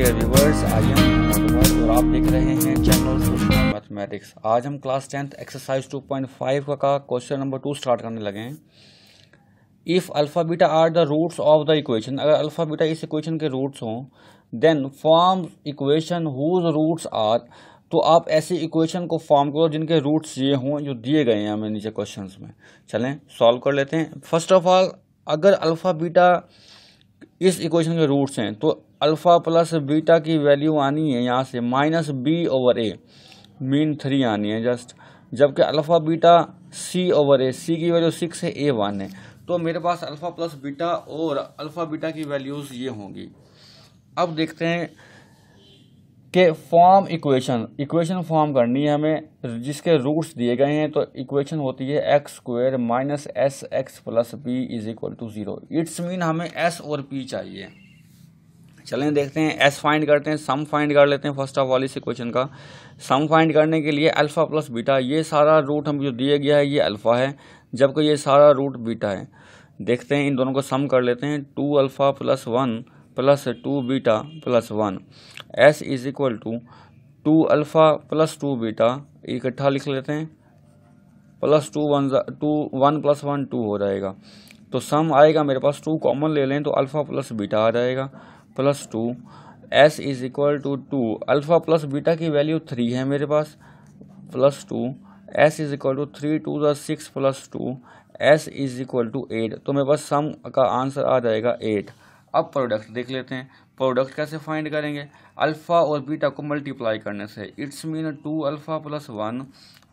dear viewers I am और आप देख रहे हैं चैनल मैथमेटिक्स आज हम क्लास टेंथ एक्सरसाइज 2.5 का का क्वेश्चन नंबर टू स्टार्ट करने लगे हैं if alpha beta are the roots of the equation अगर अल्फ़ा बीटा इस इक्वेशन के रूट्स हों then form equation whose roots are तो आप ऐसी इक्वेशन को फॉर्म करो जिनके रूट्स ये हों जो दिए गए हैं हमें नीचे क्वेश्चन में चलें सॉल्व कर लेते हैं फर्स्ट ऑफ ऑल अगर अल्फ़ा बीटा इस इक्वेशन के रूट्स हैं तो अल्फ़ा प्लस बीटा की वैल्यू आनी है यहाँ से minus B over A mean three आनी है जस्ट जबकि alpha beta C over A C की वैल्यू सिक्स है ए वन है तो मेरे पास अल्फ़ा प्लस बीटा और अल्फ़ा बीटा की वैल्यूज़ ये होंगी अब देखते हैं के फॉर्म इक्वेशन इक्वेशन फॉर्म करनी है हमें जिसके रूट्स दिए गए हैं तो इक्वेशन होती है X square minus S X plus B is equal to zero it's mean हमें एस और पी चाहिए चलें देखते हैं एस फाइंड करते हैं सम फाइंड कर लेते हैं फर्स्ट ऑफ ऑल इस इक्वेशन का सम फाइंड करने के लिए अल्फ़ा प्लस बीटा ये सारा रूट हम जो दिया गया है ये अल्फ़ा है जबकि ये सारा रूट बीटा है देखते हैं इन दोनों को सम कर लेते हैं two alpha plus one plus two beta plus one S is equal to two alpha plus two beta इकट्ठा लिख लेते हैं plus two one two one plus one two हो जाएगा तो सम आएगा मेरे पास टू कॉमन ले लें तो अल्फ़ा प्लस बीटा आ जाएगा plus two S is equal to two alpha plus beta की वैल्यू थ्री है मेरे पास plus two S is equal to three two the six plus two S is equal to eight तो मेरे पास सम का answer आ जाएगा एट अब product देख लेते हैं प्रोडक्ट कैसे फाइंड करेंगे अल्फ़ा और बीटा को मल्टीप्लाई करने से it's mean two alpha plus one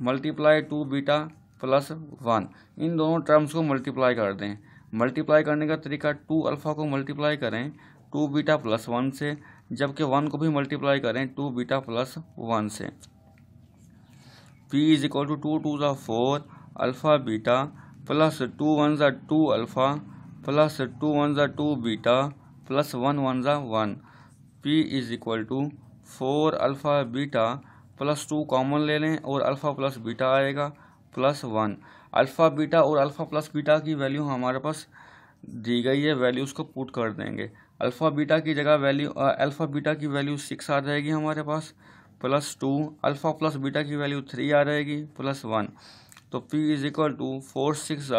multiply two beta plus one इन दोनों टर्म्स को मल्टीप्लाई कर दें मल्टीप्लाई करने का तरीका टू अल्फ़ा को मल्टीप्लाई करें टू बीटा प्लस वन से जबकि वन को भी मल्टीप्लाई करें टू बीटा प्लस वन से P is equal to two two ज़ा four alpha beta plus two one ज़ा two alpha plus two one ज़ा two beta plus one one ज़ा one P is equal to four alpha beta plus two common ले लें और alpha plus beta आएगा plus one alpha beta और alpha plus beta की value हमारे पास दी गई है वैल्यू उसको पुट कर देंगे अल्फ़ा बीटा की जगह वैल्यू अल्फ़ा बीटा की वैल्यू सिक्स आ जाएगी हमारे पास plus two alpha plus beta की वैल्यू थ्री आ जाएगी प्लस वन तो P is equal to four six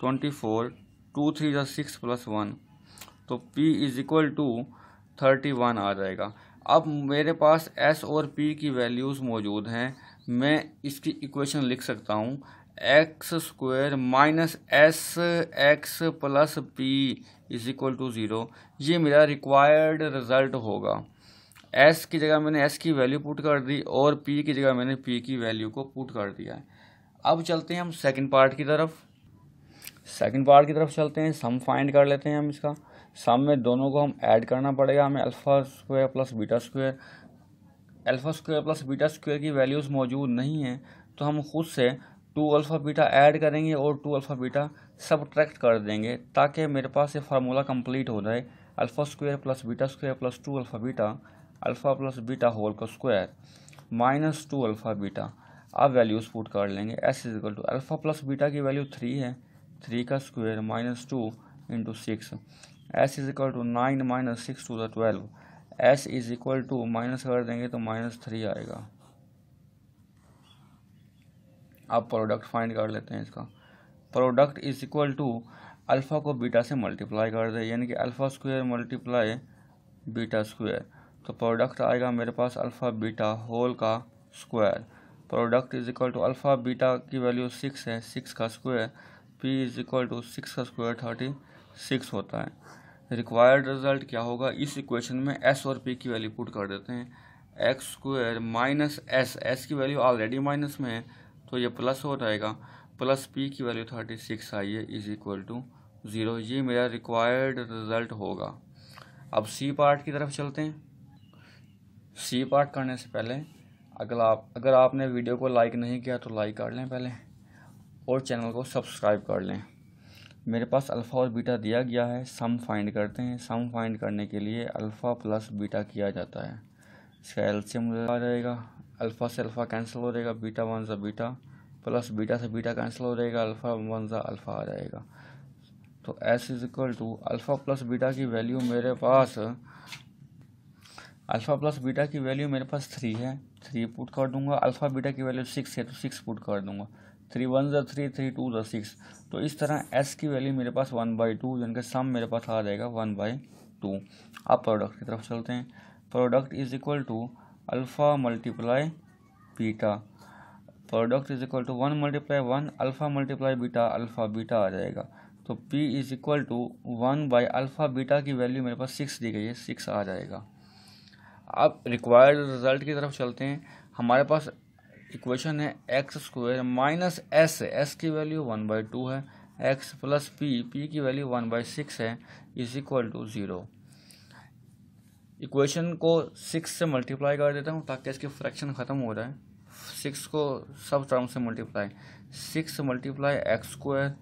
twenty four two three जो सिक्स प्लस वन तो P is equal to thirty one आ जाएगा अब मेरे पास S और P की वैल्यूज़ मौजूद हैं मैं इसकी इक्वेशन लिख सकता हूँ X square minus S X plus P is equal to zero ये मेरा रिक्वायर्ड रिज़ल्ट होगा एस की जगह मैंने एस की वैल्यू पुट कर दी और पी की जगह मैंने पी की वैल्यू को पुट कर दिया है अब चलते हैं हम सेकंड पार्ट की तरफ सेकंड पार्ट की तरफ चलते हैं सम फाइंड कर लेते हैं हम इसका सम में दोनों को हम ऐड करना पड़ेगा हमें alpha square plus beta square alpha square plus beta square की वैल्यूज़ मौजूद नहीं हैं तो हम खुद से टू अल्फ़ा बीटा ऐड करेंगे और टू अल्फ़ा बीटा सब कर देंगे ताकि मेरे पास ये फार्मूला कम्प्लीट हो जाए alpha square plus beta square plus two alpha beta alpha plus beta whole का square minus two alpha beta आप वैल्यूज़ पुट कर लेंगे S is equal to alpha plus beta की वैल्यू थ्री है three का square minus two into six S is equal to nine minus six two the twelve S is equal to minus कर देंगे तो minus three आएगा अब product find कर लेते हैं इसका product is equal to alpha को बीटा से मल्टीप्लाई कर दे यानी कि alpha square multiply beta square तो प्रोडक्ट आएगा मेरे पास अल्फ़ा बीटा होल का square product is equal to alpha beta की वैल्यू सिक्स है सिक्स का square p is equal to six का स्क्वायर थर्टी सिक्स होता है रिक्वायर्ड रिजल्ट क्या होगा इस इक्वेशन में s और p की वैल्यू पुट कर देते हैं x square minus S S की वैल्यू ऑलरेडी माइनस में है तो ये प्लस हो जाएगा प्लस पी की वैल्यू थर्टी सिक्स आई है इज़ इक्वल टू ज़ीरो ये मेरा रिक्वायर्ड रिज़ल्ट होगा अब सी पार्ट की तरफ चलते हैं सी पार्ट करने से पहले अगर आप अगर आपने वीडियो को लाइक नहीं किया तो लाइक कर लें पहले और चैनल को सब्सक्राइब कर लें मेरे पास अल्फ़ा और बीटा दिया गया है सम फाइंड करते हैं सम फाइंड करने के लिए अल्फ़ा प्लस बीटा किया जाता है इसका एल्शियम रहेगा अल्फ़ा से अल्फ़ा कैंसिल हो जाएगा बीटा वन ज़ा बीटा प्लस बीटा से बीटा कैंसिल हो जाएगा अल्फ़ा वन ज़ा अल्फ़ा आ जाएगा तो S is equal to alpha plus beta की वैल्यू मेरे पास अल्फ़ा प्लस बीटा की वैल्यू मेरे पास थ्री है थ्री पुट कर दूंगा अल्फ़ा बीटा की वैल्यू सिक्स है तो सिक्स पुट कर दूंगा थ्री वन जो थ्री थ्री टू जो सिक्स तो इस तरह एस की वैल्यू मेरे पास वन बाई टू यानी कि सम मेरे पास आ जाएगा वन बाई टू आप प्रोडक्ट की तरफ चलते हैं product is equal to alpha multiply beta product is equal to one multiply one alpha multiply beta alpha beta आ जाएगा तो P is equal to one by alpha beta की value मेरे पास सिक्स दी गई है सिक्स आ जाएगा अब रिक्वायर्ड रिज़ल्ट की तरफ चलते हैं हमारे पास इक्वेशन है x square minus S S की वैल्यू वन बाई टू है एक्स प्लस पी पी की वैल्यू वन बाई सिक्स है is equal to zero equation को सिक्स से मल्टीप्लाई कर देता हूँ ताकि इसकी फ्रैक्शन ख़त्म हो जाए सिक्स को सब टर्म से multiply six multiply x square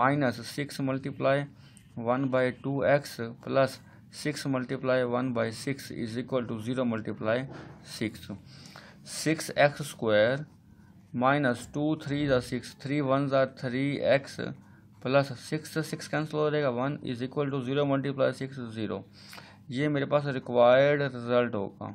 minus six multiply one by two x plus six multiply one by six is equal to zero multiply six six x square minus two three ज़ा six three one ज three x plus six six cancel हो जाएगा one is equal to zero multiply six zero ये मेरे पास required result होगा